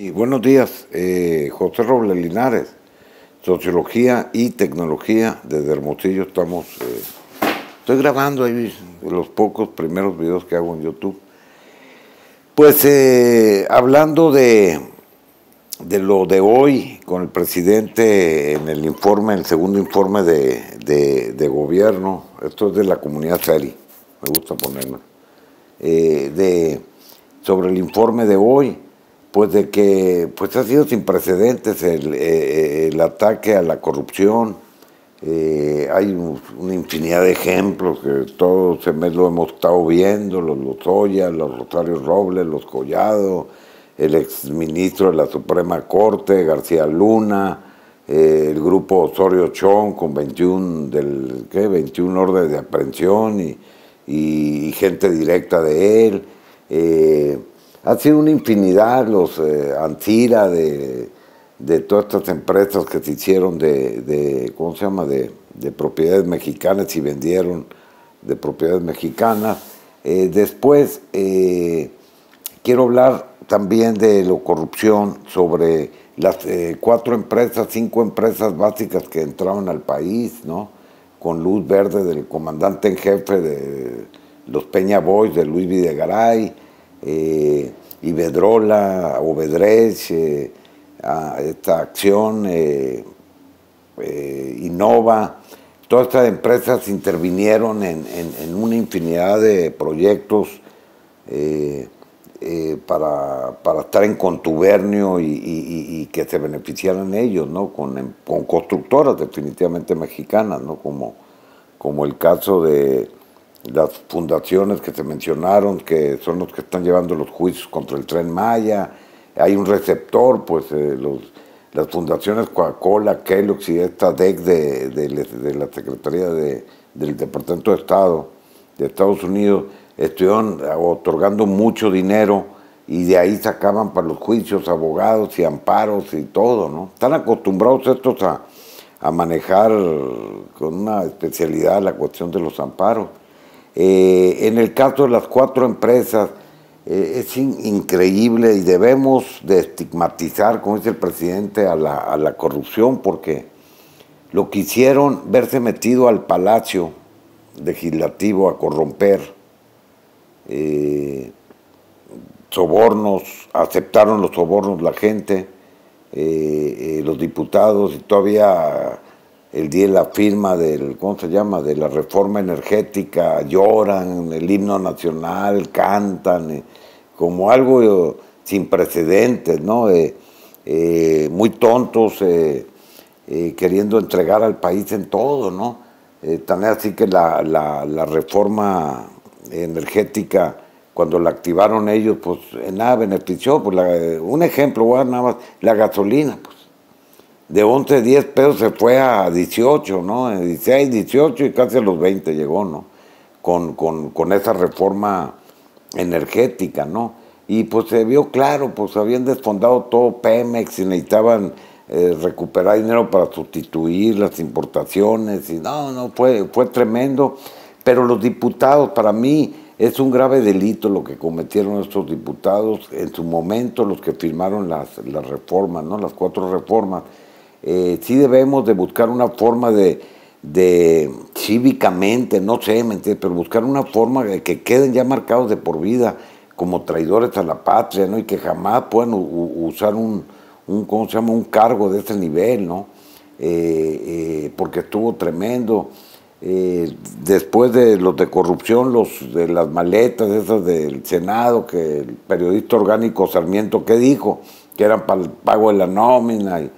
Y buenos días, eh, José Robles Linares, Sociología y Tecnología desde Hermosillo. Estamos, eh, estoy grabando ahí los pocos primeros videos que hago en YouTube. Pues eh, hablando de, de, lo de hoy con el presidente en el informe, el segundo informe de, gobierno, esto es de la comunidad Sari, me gusta ponerlo, de, sobre el informe de hoy pues de que pues ha sido sin precedentes el, eh, eh, ataque a la corrupción. Eh, hay una infinidad de ejemplos que todos mes lo hemos estado viendo, los Lozoya, los Rosario Robles, los Collado, el exministro de la Suprema Corte, García Luna, el grupo Osorio Chong con 21, del, ¿qué? 21 órdenes de aprehensión y, y, gente directa de él ha sido una infinidad los eh, de, todas estas empresas que se hicieron de, ¿cómo se llama?, de, propiedades mexicanas y vendieron de propiedades mexicanas. Eh, después, eh, quiero hablar también de la corrupción sobre las eh, cuatro empresas, cinco empresas básicas que entraron al país, Con luz verde del comandante en jefe de los Peña Boys, de Luis Videgaray, eh, Ivedrola, Ibedrola, Obedrez, eh, esta acción, eh, Innova, todas estas empresas intervinieron en, una infinidad de proyectos para, estar en contubernio y, que se beneficiaran ellos, ¿no? Con, constructoras definitivamente mexicanas, ¿no? como el caso de las fundaciones que se mencionaron, que son los que están llevando los juicios contra el tren Maya, hay un receptor, pues eh, los, las fundaciones Coca-Cola, Kellogg's y esta e DEC de, de, la Secretaría del Departamento de Estado de Estados Unidos estuvieron eh, otorgando mucho dinero y de ahí sacaban para los juicios abogados y amparos y todo, ¿no? Están acostumbrados estos a manejar con una especialidad la cuestión de los amparos. Eh, en el caso de las cuatro empresas, eh, es increíble y debemos de estigmatizar, como dice el presidente, a la, corrupción, porque lo que hicieron, verse metido al palacio legislativo a corromper, eh, sobornos, aceptaron los sobornos la gente, los diputados y todavía el día de la firma del, ¿cómo se llama?, de la reforma energética, lloran, el himno nacional, cantan, eh, como algo eh, sin precedentes, ¿no? Eh, muy tontos, queriendo entregar al país en todo, ¿no? tan así que la, reforma energética, cuando la activaron ellos, pues nada benefició. Pues un ejemplo, nada más, la gasolina de 11, 10 pesos se fue a 18, ¿no? 16, 18 y casi a los 20 llegó, ¿no? Con, esa reforma energética, ¿no? Y pues se vio claro, pues habían desfondado todo Pemex y necesitaban eh, recuperar dinero para sustituir las importaciones y no, no, fue, fue tremendo. Pero los diputados, para mí, es un grave delito lo que cometieron estos diputados en su momento, los que firmaron las, las reformas, ¿no? Las cuatro reformas eh, sí debemos de buscar una forma de, de cívicamente, no sé, ¿me entiendes? Pero buscar una forma de que queden ya marcados de por vida como traidores a la patria, ¿no? Y que jamás puedan usar un, un ¿cómo se llama? Un cargo de ese nivel, ¿no? Eh, eh, porque estuvo tremendo. Eh, después de los de corrupción, los de las maletas esas del Senado, que el periodista orgánico Sarmiento, ¿qué dijo? Que eran para el pago de la nómina y...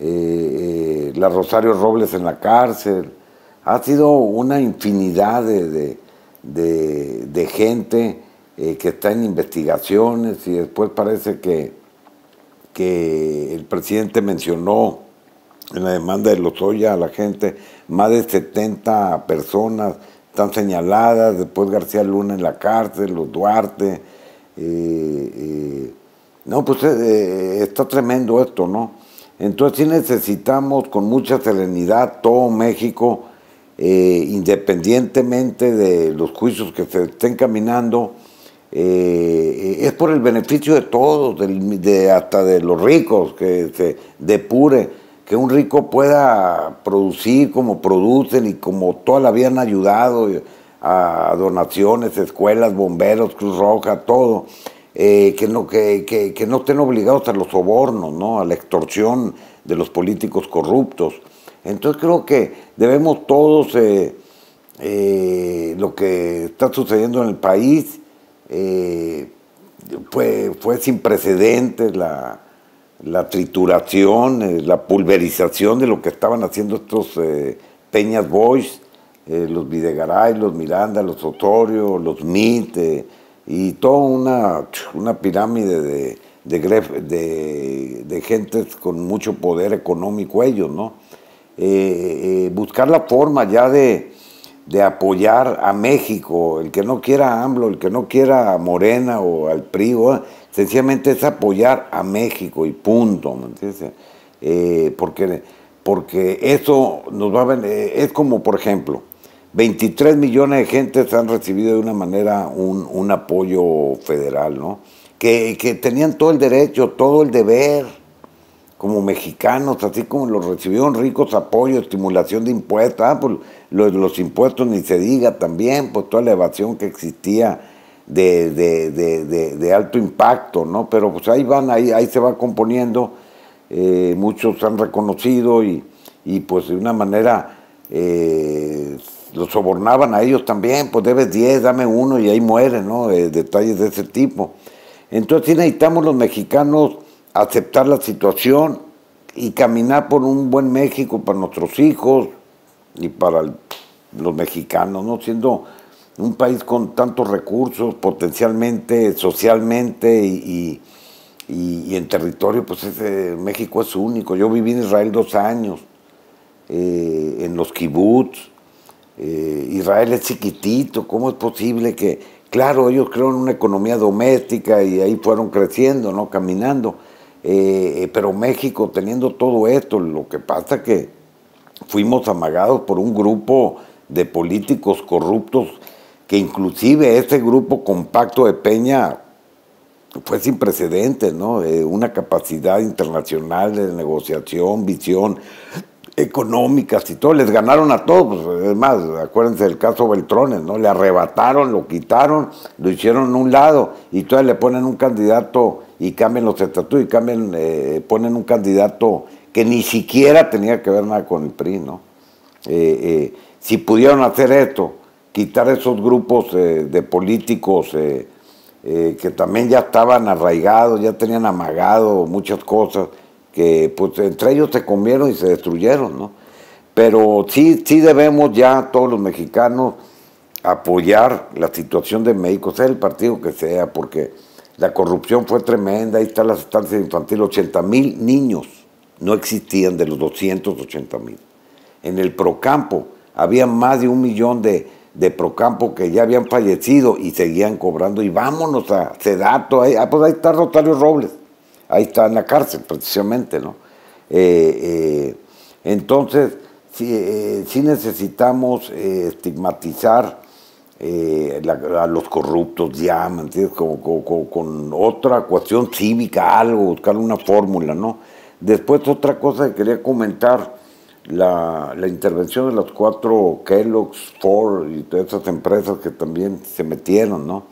Eh, eh, la Rosario Robles en la cárcel, ha sido una infinidad de, de, gente eh, que está en investigaciones y después parece que, que el presidente mencionó en la demanda de Lozoya a la gente, más de 70 personas están señaladas, después García Luna en la cárcel, los Duarte. no, pues está tremendo esto, ¿no? Entonces sí necesitamos con mucha serenidad todo México, eh, independientemente de los juicios que se estén caminando, eh, es por el beneficio de todos, hasta de los ricos, que se depure, que un rico pueda producir como producen y como toda la vida ayudado eh, a donaciones, escuelas, bomberos, Cruz Roja, todo. Eh, que, no, que, que, no estén obligados a los sobornos, ¿no? a la extorsión de los políticos corruptos. Entonces creo que debemos todos eh, eh, lo que está sucediendo en el país, fue, fue, sin precedentes la, la trituración, la pulverización de lo que estaban haciendo estos Peñas Boys, los Videgaray, los Miranda, los Osorio, los Mit y toda una, pirámide de, de, gentes con mucho poder económico ellos, ¿no? Eh, eh, buscar la forma ya de, apoyar a México, el que no quiera a AMLO, el que no quiera a Morena o al PRI, sencillamente es apoyar a México y punto, ¿me entiendes? Eh, porque, porque eso nos va a... Es como, por ejemplo, 23 millones de gente han recibido de una manera un, apoyo federal, ¿no? Que, tenían todo el derecho, todo el deber, como mexicanos, así como los recibieron ricos apoyos, estimulación de impuestos, ah, pues, los, impuestos ni se diga también, pues toda la evasión que existía de, alto impacto, ¿no? Pero pues ahí van, ahí, ahí se va componiendo, eh, muchos han reconocido y, pues de una manera... Eh, los sobornaban a ellos también, pues debes 10, dame uno y ahí muere, ¿no? Eh, detalles de ese tipo. Entonces necesitamos los mexicanos aceptar la situación y caminar por un buen México para nuestros hijos y para los mexicanos, ¿no? Siendo un país con tantos recursos potencialmente, socialmente y, en territorio, pues ese, México es único. Yo viví en Israel dos años, eh, en los kibbutz, eh, Israel es chiquitito, ¿cómo es posible que, claro, ellos crearon una economía doméstica y ahí fueron creciendo, ¿no? Caminando. Eh, eh, pero México teniendo todo esto, lo que pasa que fuimos amagados por un grupo de políticos corruptos que inclusive ese grupo compacto de Peña fue sin precedentes, ¿no? una capacidad internacional de negociación, visión, económicas y todo, les ganaron a todos. Pues, es más, acuérdense del caso Beltrones, ¿no? Le arrebataron, lo quitaron, lo hicieron en un lado y todavía le ponen un candidato y cambian los estatutos y cambian, eh, ponen un candidato que ni siquiera tenía que ver nada con el PRI, ¿no? Eh, eh, si pudieron hacer esto, quitar esos grupos de políticos que también ya estaban arraigados, ya tenían amagado muchas cosas que pues, entre ellos se comieron y se destruyeron, Pero sí, sí debemos ya todos los mexicanos apoyar la situación de México, sea el partido que sea, porque la corrupción fue tremenda, ahí está la sustancia infantil, 80 mil niños no existían de los 280 mil. En el procampo había más de un millón de, de Procampo que ya habían fallecido y seguían cobrando. Y vámonos a Sedato, ahí, ah, pues ahí está Rotario Robles ahí está en la cárcel precisamente, ¿no? Eh, eh, entonces, sí, eh, necesitamos estigmatizar a los corruptos ya, Como, con otra cuestión cívica, algo, buscar una fórmula, ¿no? Después otra cosa que quería comentar, la, la intervención de las cuatro Kellogg's, Ford y todas esas empresas que también se metieron, ¿no?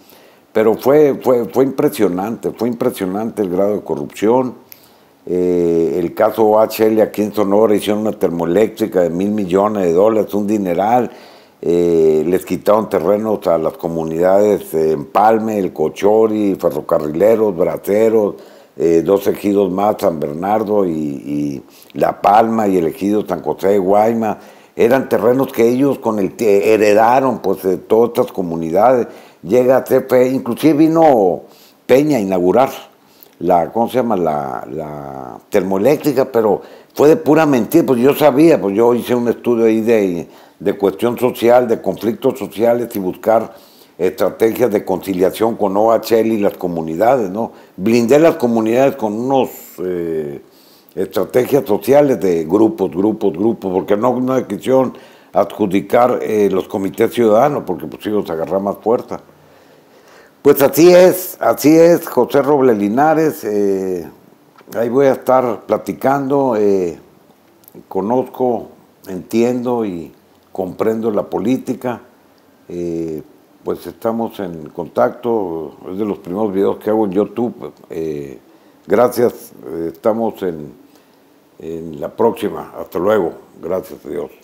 Pero fue, fue, impresionante, fue impresionante el grado de corrupción. Eh, el caso HL aquí en Sonora hicieron una termoeléctrica de mil millones de dólares, un dineral. Eh, les quitaron terrenos a las comunidades en Empalme, El Cochori, Ferrocarrileros, brateros eh, dos ejidos más, San Bernardo y, y, La Palma y el ejido San José de Guayma eran terrenos que ellos con el heredaron pues de todas estas comunidades. Llega inclusive vino Peña a inaugurar la, ¿cómo se llama? La, termoeléctrica, pero fue de pura mentira, pues yo sabía, pues yo hice un estudio ahí de, cuestión social, de conflictos sociales y buscar estrategias de conciliación con OHL y las comunidades, ¿no? Blindé las comunidades con unos eh, estrategias sociales de grupos, grupos, grupos, porque no, una quisieron adjudicar eh, los comités ciudadanos, porque pues ellos agarrar más fuerza. Pues así es, así es, José Roble Linares, eh, ahí voy a estar platicando, eh, conozco, entiendo y comprendo la política, pues estamos en contacto, es de los primeros videos que hago en YouTube, gracias, estamos en en la próxima. Hasta luego. Gracias a Dios.